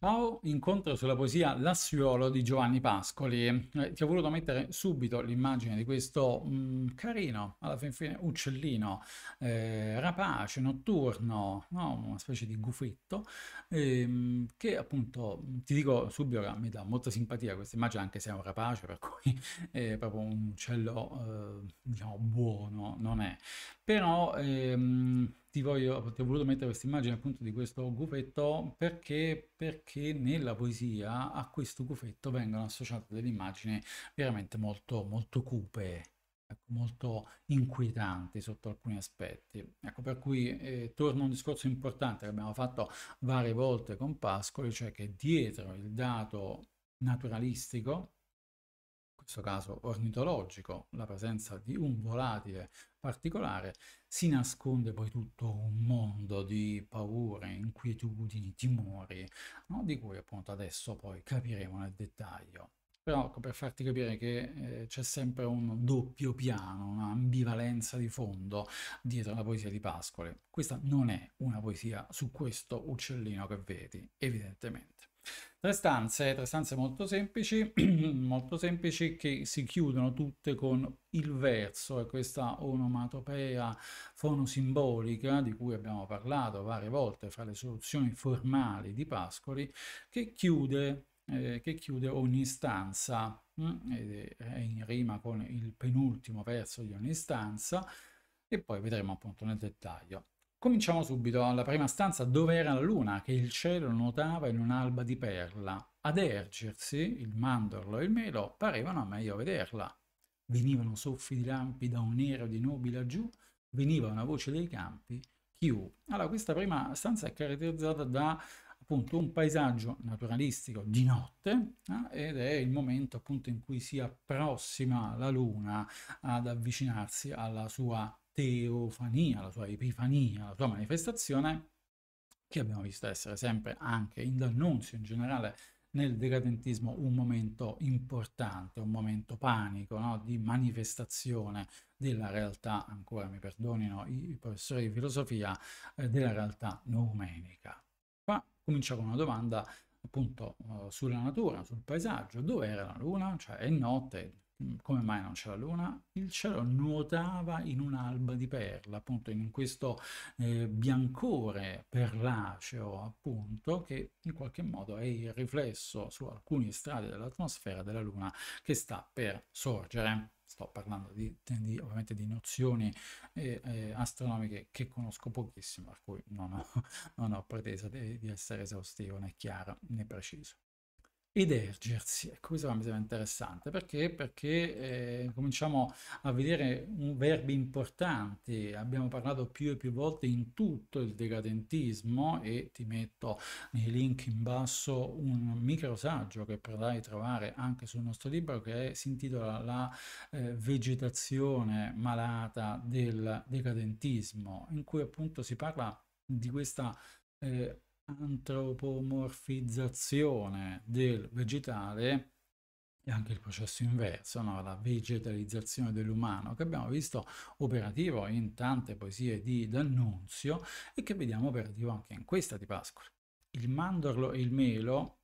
Ciao, incontro sulla poesia L'assiolo di Giovanni Pascoli. Eh, ti ho voluto mettere subito l'immagine di questo mh, mm, carino, alla fin fine uccellino, eh, rapace, notturno, no? una specie di gufetto, eh, che appunto, mm, ti dico subito che mi dà molta simpatia questa immagine, anche se è un rapace, per cui è proprio un uccello, eh, diciamo, buono, non è. Però ehm, ti, voglio, ti ho voluto mettere questa immagine appunto di questo gufetto perché, perché nella poesia a questo gufetto vengono associate delle immagini veramente molto, molto cupe, ecco, molto inquietanti sotto alcuni aspetti. Ecco, per cui eh, a un discorso importante che abbiamo fatto varie volte con Pascoli, cioè che dietro il dato naturalistico questo caso ornitologico, la presenza di un volatile particolare, si nasconde poi tutto un mondo di paure, inquietudini, timori, no? di cui appunto adesso poi capiremo nel dettaglio. Però ecco, per farti capire che eh, c'è sempre un doppio piano, un'ambivalenza di fondo dietro la poesia di Pascoli. Questa non è una poesia su questo uccellino che vedi, evidentemente. Tre stanze, tre stanze molto semplici, molto semplici che si chiudono tutte con il verso e questa onomatopea fonosimbolica di cui abbiamo parlato varie volte fra le soluzioni formali di Pascoli che chiude, eh, che chiude ogni stanza mm, è in rima con il penultimo verso di ogni stanza e poi vedremo appunto nel dettaglio. Cominciamo subito alla prima stanza dove era la luna che il cielo nuotava in un'alba di perla. Ad ergersi, il mandorlo e il melo parevano a meglio vederla. Venivano soffi di lampi da un nero di nubi laggiù, veniva una voce dei campi, chiù. Allora, questa prima stanza è caratterizzata da appunto un paesaggio naturalistico di notte eh, ed è il momento appunto in cui si approssima la luna ad avvicinarsi alla sua teofania, la sua epifania, la sua manifestazione, che abbiamo visto essere sempre anche in D'Annunzio in generale nel decadentismo un momento importante, un momento panico, no? di manifestazione della realtà, ancora mi perdonino i professori di filosofia, eh, della realtà noumenica. Qua comincia con una domanda appunto eh, sulla natura, sul paesaggio, dove era la luna? Cioè è notte, Mm, come mai non c'è la luna? Il cielo nuotava in un'alba di perla, appunto in questo eh, biancore perlaceo, appunto, che in qualche modo è il riflesso su alcuni strati dell'atmosfera della luna che sta per sorgere sto parlando di, di, ovviamente di nozioni eh, eh, astronomiche che conosco pochissimo, per cui non ho, non ho pretesa di, di essere esaustivo né chiaro né preciso ed ergersi. Ecco, questo mi sembra interessante perché, perché eh, cominciamo a vedere verbi importanti. Abbiamo parlato più e più volte in tutto il decadentismo e ti metto nei link in basso un microsaggio che potrai trovare anche sul nostro libro che è, si intitola La eh, vegetazione malata del decadentismo, in cui appunto si parla di questa eh, antropomorfizzazione del vegetale e anche il processo inverso, no? la vegetalizzazione dell'umano, che abbiamo visto operativo in tante poesie di D'Annunzio e che vediamo operativo anche in questa di Pasqua. Il mandorlo e il melo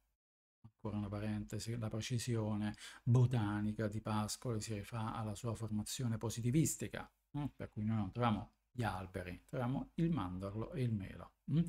ancora una parentesi, la precisione botanica di Pascoli si rifà alla sua formazione positivistica, mm, per cui noi non troviamo gli alberi, troviamo il mandorlo e il melo. Mm?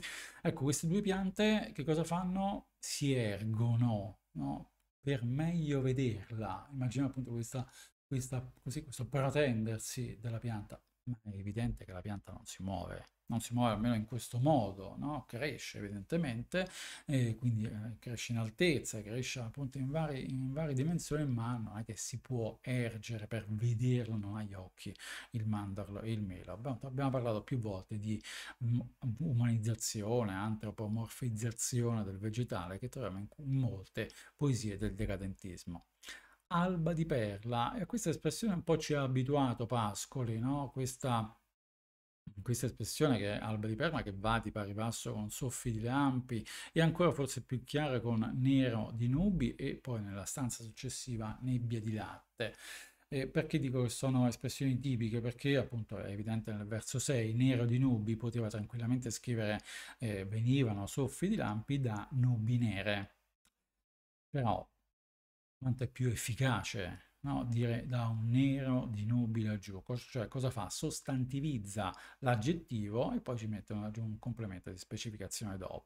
Ecco, queste due piante che cosa fanno? Si ergono, no? Per meglio vederla, immagina appunto questa, questa, così, questo protendersi della pianta ma è evidente che la pianta non si muove, non si muove almeno in questo modo, no? cresce evidentemente, e quindi eh, cresce in altezza, cresce appunto in, vari, in varie, dimensioni, ma non è che si può ergere per vederlo, non ha occhi, il mandorlo e il melo. Abbiamo, abbiamo parlato più volte di mm, umanizzazione, antropomorfizzazione del vegetale che troviamo in molte poesie del decadentismo alba di perla. E a questa espressione un po' ci ha abituato Pascoli, no? Questa, questa espressione che è alba di perla che va di pari passo con soffi di lampi e ancora forse più chiara con nero di nubi e poi nella stanza successiva nebbia di latte. Eh, perché dico che sono espressioni tipiche? Perché appunto è evidente nel verso 6, nero di nubi poteva tranquillamente scrivere eh, venivano soffi di lampi da nubi nere. Però quanto è più efficace no? Mm. dire da un nero di nubile giù, cioè cosa fa? Sostantivizza l'aggettivo e poi ci mette un, un complemento di specificazione dopo.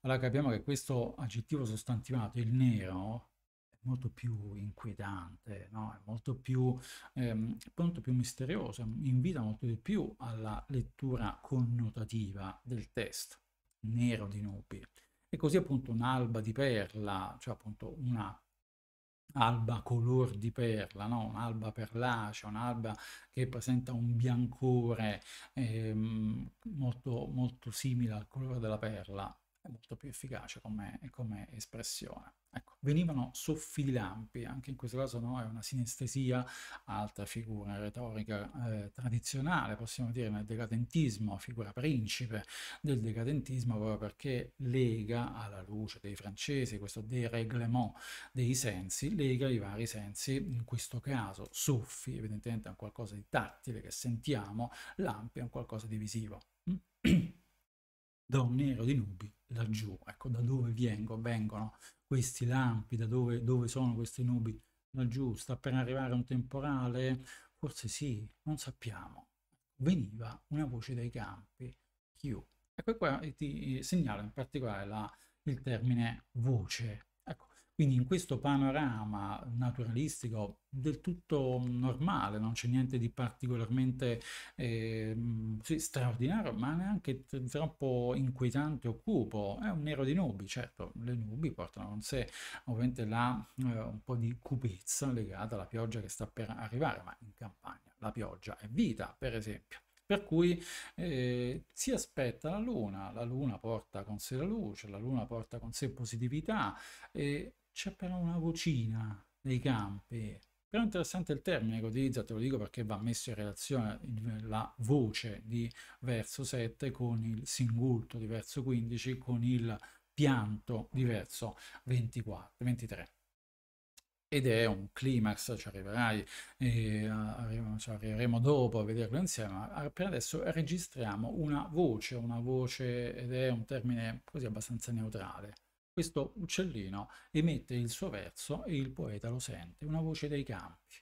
Allora capiamo che questo aggettivo sostantivato, il nero, è molto più inquietante, no? è molto più, ehm, molto più misterioso, invita molto di più alla lettura connotativa del testo, nero di nubi. E così appunto un'alba di perla, cioè appunto una alba color di perla, no? un'alba perlacea, un'alba che presenta un biancore ehm, molto, molto simile al colore della perla, è molto più efficace come, come espressione. Ecco, venivano lampi, anche in questo caso no, è una sinestesia, altra figura retorica eh, tradizionale, possiamo dire nel decadentismo, figura principe del decadentismo, proprio perché lega alla luce dei francesi questo dereglement dei sensi, lega i vari sensi, in questo caso soffi, evidentemente è un qualcosa di tattile che sentiamo, lampi è un qualcosa di visivo. da un nero di nubi laggiù, ecco da dove vengo, vengono questi lampi, da dove, dove sono queste nubi laggiù, sta per arrivare un temporale, forse sì, non sappiamo. Veniva una voce dai campi, Q. Ecco qua ti segnalo in particolare la, il termine voce, quindi in questo panorama naturalistico del tutto normale, non c'è niente di particolarmente eh, sì, straordinario, ma neanche troppo inquietante o cupo. È un nero di nubi, certo, le nubi portano con sé ovviamente la, eh, un po' di cupezza legata alla pioggia che sta per arrivare, ma in campagna la pioggia è vita, per esempio. Per cui eh, si aspetta la luna, la luna porta con sé la luce, la luna porta con sé positività e c'è però una vocina nei campi. Però interessante il termine che utilizza, te lo dico perché va messo in relazione la voce di verso 7 con il singulto di verso 15 con il pianto di verso 24, 23 ed è un climax, ci arriverai, eh, arriveremo, ci arriveremo dopo a vederlo insieme, ma per adesso registriamo una voce, una voce ed è un termine così abbastanza neutrale. Questo uccellino emette il suo verso e il poeta lo sente, una voce dei campi.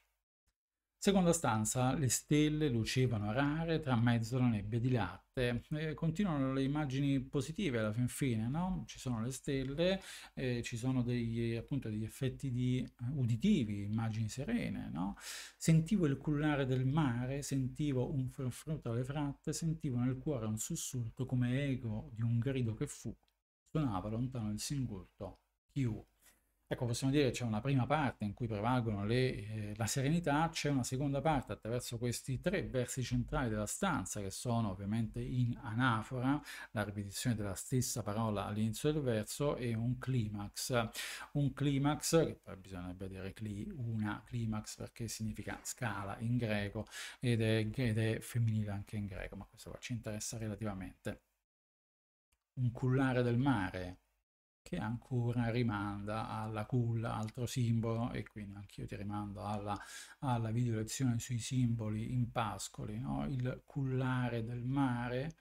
Seconda stanza, le stelle lucevano rare tra mezzo alla nebbia di latte. Eh, continuano le immagini positive alla fin fine, no? Ci sono le stelle, eh, ci sono degli, appunto, degli effetti di, eh, uditivi, immagini serene, no? Sentivo il cullare del mare, sentivo un frutto alle fratte, sentivo nel cuore un sussulto come eco di un grido che fu suonava lontano il singulto più. Ecco, possiamo dire che c'è una prima parte in cui prevalgono le, eh, la serenità, c'è una seconda parte attraverso questi tre versi centrali della stanza, che sono ovviamente in anafora, la ripetizione della stessa parola all'inizio del verso, e un climax. Un climax, che poi bisognerebbe dire cli, una climax perché significa scala in greco ed è, ed è femminile anche in greco, ma questo qua ci interessa relativamente un cullare del mare che ancora rimanda alla culla, altro simbolo, e quindi anch'io ti rimando alla, alla video lezione sui simboli in pascoli, no? il cullare del mare,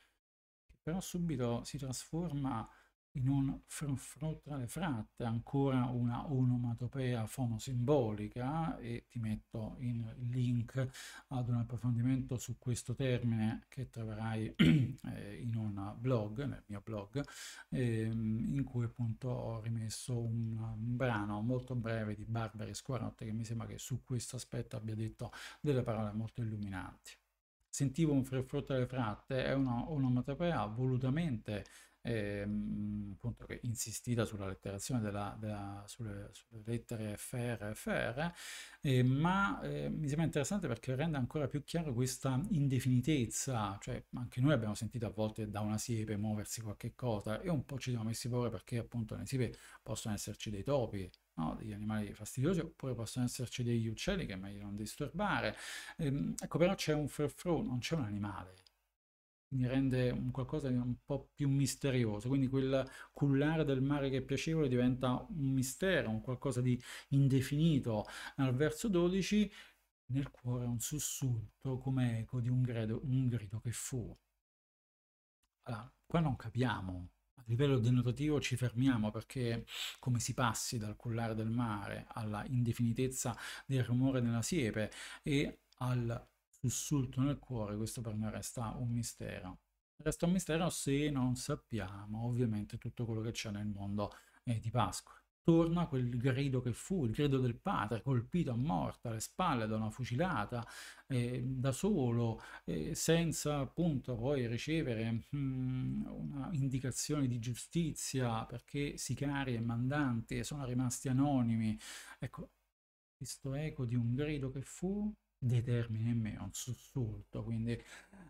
che però subito si trasforma in un frou tra le fratte, ancora una onomatopea fonosimbolica e ti metto il link ad un approfondimento su questo termine che troverai eh, in un blog, nel mio blog, ehm, in cui appunto ho rimesso un, un, brano molto breve di Barbari Squarotte che mi sembra che su questo aspetto abbia detto delle parole molto illuminanti. Sentivo un frou tra le fratte è una onomatopea volutamente ehm, appunto che insistita sulla letterazione della, della, sulle, sulle, lettere FR e FR, eh, ma eh, mi sembra interessante perché rende ancora più chiaro questa indefinitezza, cioè anche noi abbiamo sentito a volte da una siepe muoversi qualche cosa e un po' ci siamo messi paura perché appunto nelle siepe possono esserci dei topi, No, degli animali fastidiosi, oppure possono esserci degli uccelli che è meglio non disturbare. Ehm, ecco, però c'è un frou non c'è un animale mi rende un qualcosa di un po' più misterioso, quindi quel cullare del mare che è piacevole diventa un mistero, un qualcosa di indefinito. Al verso 12 nel cuore un sussulto come eco di un, gredo, un grido che fu. Allora, qua non capiamo a livello denotativo ci fermiamo perché come si passi dal cullare del mare alla indefinitezza del rumore della siepe e al sussulto nel cuore, questo per me resta un mistero. Resta un mistero se non sappiamo ovviamente tutto quello che c'è nel mondo eh, di Pasqua. Torna quel grido che fu, il grido del padre, colpito a morte alle spalle da una fucilata, eh, da solo, eh, senza appunto poi ricevere mm, una indicazione di giustizia perché sicari e mandanti sono rimasti anonimi. Ecco, questo eco di un grido che fu, determina in me un sussulto, quindi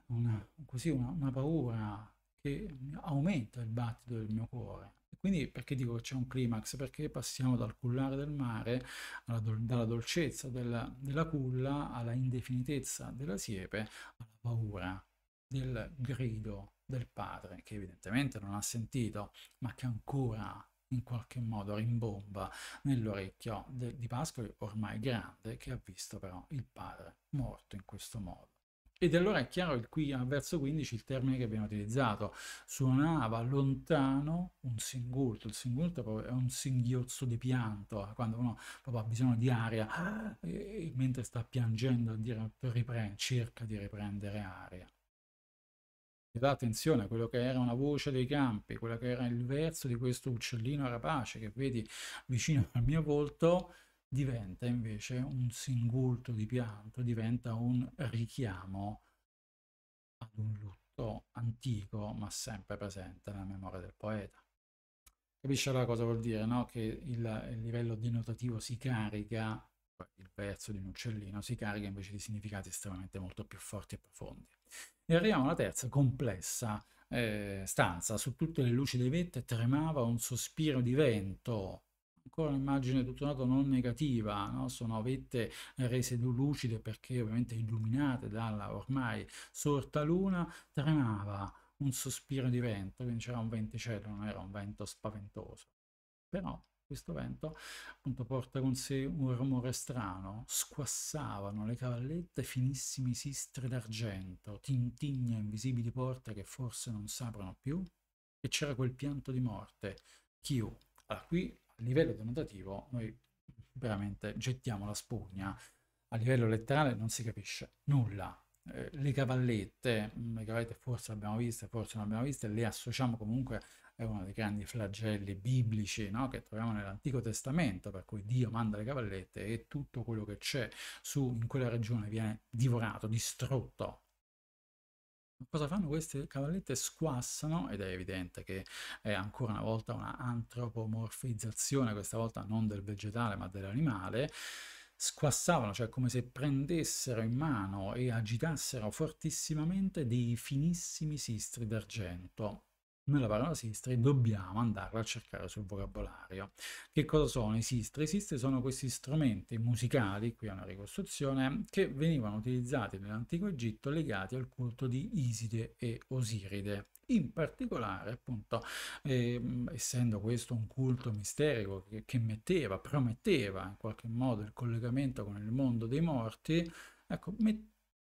una, così una, una paura che aumenta il battito del mio cuore. Quindi perché dico che c'è un climax? Perché passiamo dal cullare del mare, do dalla dolcezza della, della, culla, alla indefinitezza della siepe, alla paura del grido del padre, che evidentemente non ha sentito, ma che ancora in qualche modo rimbomba nell'orecchio de, di Pascoli, ormai grande, che ha visto però il padre morto in questo modo. Ed allora è chiaro il qui verso 15 il termine che viene utilizzato. Suonava lontano un singulto. Il singulto è un singhiozzo di pianto, eh, quando uno proprio ha bisogno di aria, ah, e, mentre sta piangendo, dire, riprende, cerca di riprendere aria e dà attenzione a quello che era una voce dei campi, quello che era il verso di questo uccellino rapace che vedi vicino al mio volto, diventa invece un singulto di pianto, diventa un richiamo ad un lutto antico ma sempre presente nella memoria del poeta. Capisci allora cosa vuol dire, no? Che il, il livello denotativo si carica il pezzo di un uccellino si carica invece di significati estremamente molto più forti e profondi. E arriviamo alla terza complessa eh, stanza. Su tutte le luci dei vette tremava un sospiro di vento. Ancora un'immagine tutto noto non negativa, no? sono vette rese lucide perché ovviamente illuminate dalla ormai sorta luna, tremava un sospiro di vento, quindi c'era un venticello, non era un vento spaventoso. Però questo vento appunto porta con sé un rumore strano. Squassavano le cavallette finissimi sistri d'argento, tintigna invisibili porte che forse non s'aprono più, e c'era quel pianto di morte. Chiù. Allora, qui a livello denotativo noi veramente gettiamo la spugna. A livello letterale non si capisce nulla eh, le cavallette, mm, le cavallette forse le abbiamo viste, forse non le abbiamo viste, le associamo comunque a uno dei grandi flagelli biblici no? che troviamo nell'Antico Testamento, per cui Dio manda le cavallette e tutto quello che c'è su, in quella regione viene divorato, distrutto cosa fanno queste cavallette? Squassano, ed è evidente che è ancora una volta una antropomorfizzazione, questa volta non del vegetale ma dell'animale, squassavano, cioè come se prendessero in mano e agitassero fortissimamente dei finissimi sistri d'argento. Nella parola sistri dobbiamo andarla a cercare sul vocabolario. Che cosa sono i sistri? I sistri sono questi strumenti musicali, qui è una ricostruzione, che venivano utilizzati nell'antico Egitto legati al culto di Iside e Osiride in particolare appunto ehm, essendo questo un culto misterico che, che, metteva, prometteva in qualche modo il collegamento con il mondo dei morti, ecco,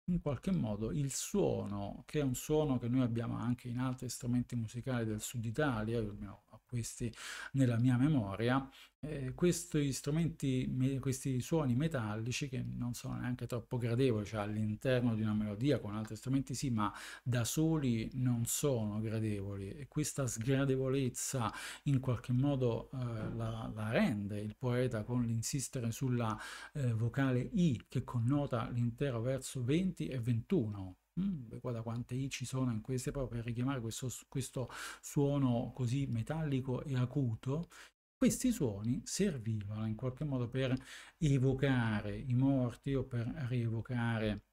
in qualche modo il suono, che è un suono che noi abbiamo anche in altri strumenti musicali del sud Italia, almeno questi nella mia memoria, eh, questi strumenti, questi suoni metallici che non sono neanche troppo gradevoli, cioè all'interno di una melodia con altri strumenti sì, ma da soli non sono gradevoli e questa sgradevolezza in qualche modo eh, la, la, rende il poeta con l'insistere sulla eh, vocale I che connota l'intero verso 20 e 21. Mm, guarda quante I ci sono in queste proprio per richiamare questo, questo suono così metallico e acuto. Questi suoni servivano in qualche modo per evocare i morti o per rievocare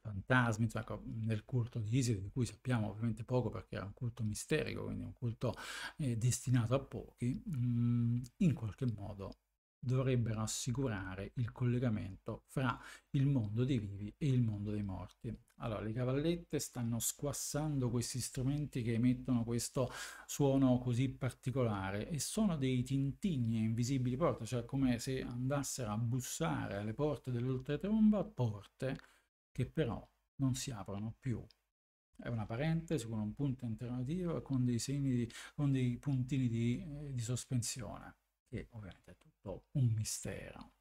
fantasmi, cioè, nel culto di Iside, di cui sappiamo ovviamente poco perché era un culto misterico, quindi un culto eh, destinato a pochi, mh, mm, in qualche modo dovrebbero assicurare il collegamento fra il mondo dei vivi e il mondo dei morti. Allora, le cavallette stanno squassando questi strumenti che emettono questo suono così particolare e sono dei tintigni invisibili porte, cioè come se andassero a bussare alle porte dell'oltretomba, porte che però non si aprono più è una parentesi con un punto interrogativo e con dei segni di, con dei puntini di, eh, di sospensione che ovviamente è tutto un mistero.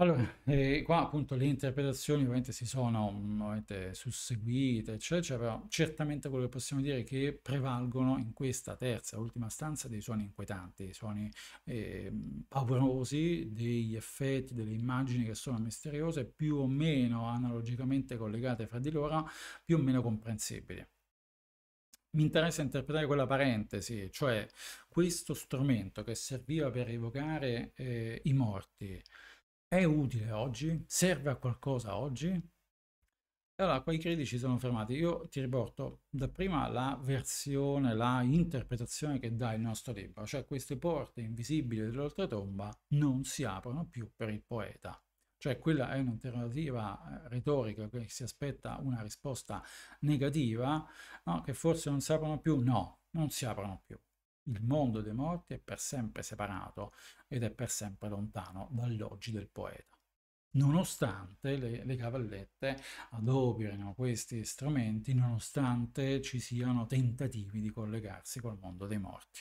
Allora, eh, qua appunto le interpretazioni ovviamente si sono mm, ovviamente susseguite, eccetera, però certamente quello che possiamo dire è che prevalgono in questa terza, ultima stanza dei suoni inquietanti, dei suoni eh, paurosi, degli effetti, delle immagini che sono misteriose, più o meno analogicamente collegate fra di loro, più o meno comprensibili mi interessa interpretare quella parentesi, cioè questo strumento che serviva per evocare eh, i morti è utile oggi? Serve a qualcosa oggi? Allora, poi i critici sono fermati. Io ti riporto dapprima la versione, la interpretazione che dà il nostro libro, cioè queste porte invisibili dell'oltretomba non si aprono più per il poeta. Cioè quella è un'alternativa eh, retorica che si aspetta una risposta negativa, no? che forse non si aprono più. No, non si aprono più. Il mondo dei morti è per sempre separato ed è per sempre lontano dall'oggi del poeta. Nonostante le, le, cavallette adoperino questi strumenti, nonostante ci siano tentativi di collegarsi col mondo dei morti.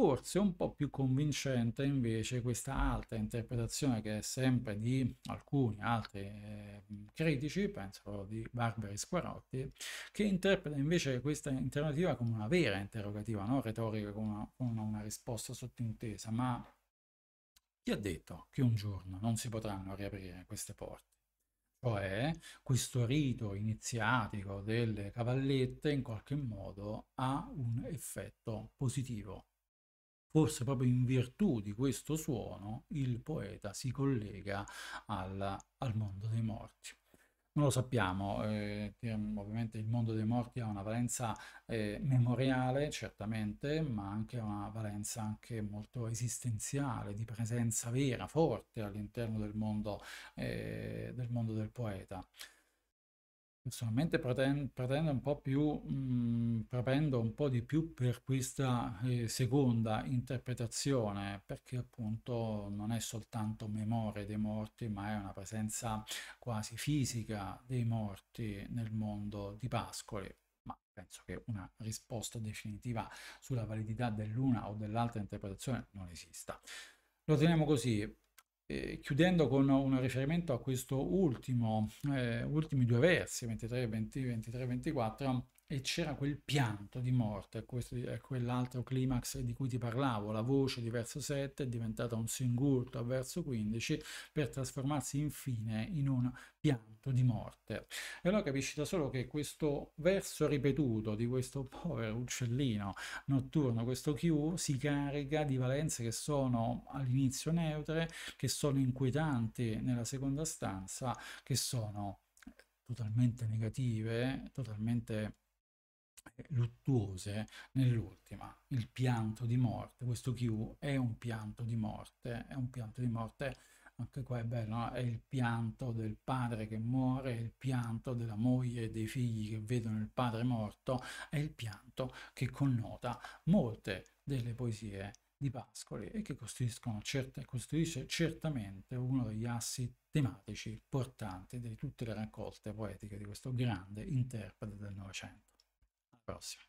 Forse un po' più convincente invece questa alta interpretazione che è sempre di alcuni altri eh, critici, penso di Barberi Squarotti, che interpreta invece questa interrogativa come una vera interrogativa, non retorica con una, con una risposta sottintesa, ma chi ha detto che un giorno non si potranno riaprire queste porte? Cioè, questo rito iniziatico delle cavallette in qualche modo ha un effetto positivo Forse proprio in virtù di questo suono il poeta si collega al, al mondo dei morti. Non lo sappiamo, eh, ovviamente il mondo dei morti ha una valenza eh, memoriale, certamente, ma anche una valenza anche molto esistenziale, di presenza vera, forte all'interno del, eh, del mondo del poeta. Personalmente pretendo un po' più, mhmm, propendo un po' di più per questa eh, seconda interpretazione, perché appunto non è soltanto memoria dei morti, ma è una presenza quasi fisica dei morti nel mondo di Pascoli. Ma penso che una risposta definitiva sulla validità dell'una o dell'altra interpretazione non esista. Lo teniamo così, eh, chiudendo con un riferimento a questo ultimo, eh, ultimi due versi, 23, 20, 23, 24, e c'era quel pianto di morte, questo, quell'altro climax di cui ti parlavo, la voce di verso 7 è diventata un singulto a verso 15 per trasformarsi infine in un pianto di morte. E allora capisci da solo che questo verso ripetuto di questo povero uccellino notturno, questo Q, si carica di valenze che sono all'inizio neutre, che sono inquietanti nella seconda stanza, che sono totalmente negative, totalmente luttuose nell'ultima, il pianto di morte, questo Q è un pianto di morte, è un pianto di morte, anche qua è bello, no? è il pianto del padre che muore, è il pianto della moglie e dei figli che vedono il padre morto, è il pianto che connota molte delle poesie di Pascoli e che costituiscono cert- costituisce certamente uno degli assi tematici portanti di tutte le raccolte poetiche di questo grande interprete del Novecento. Próximo.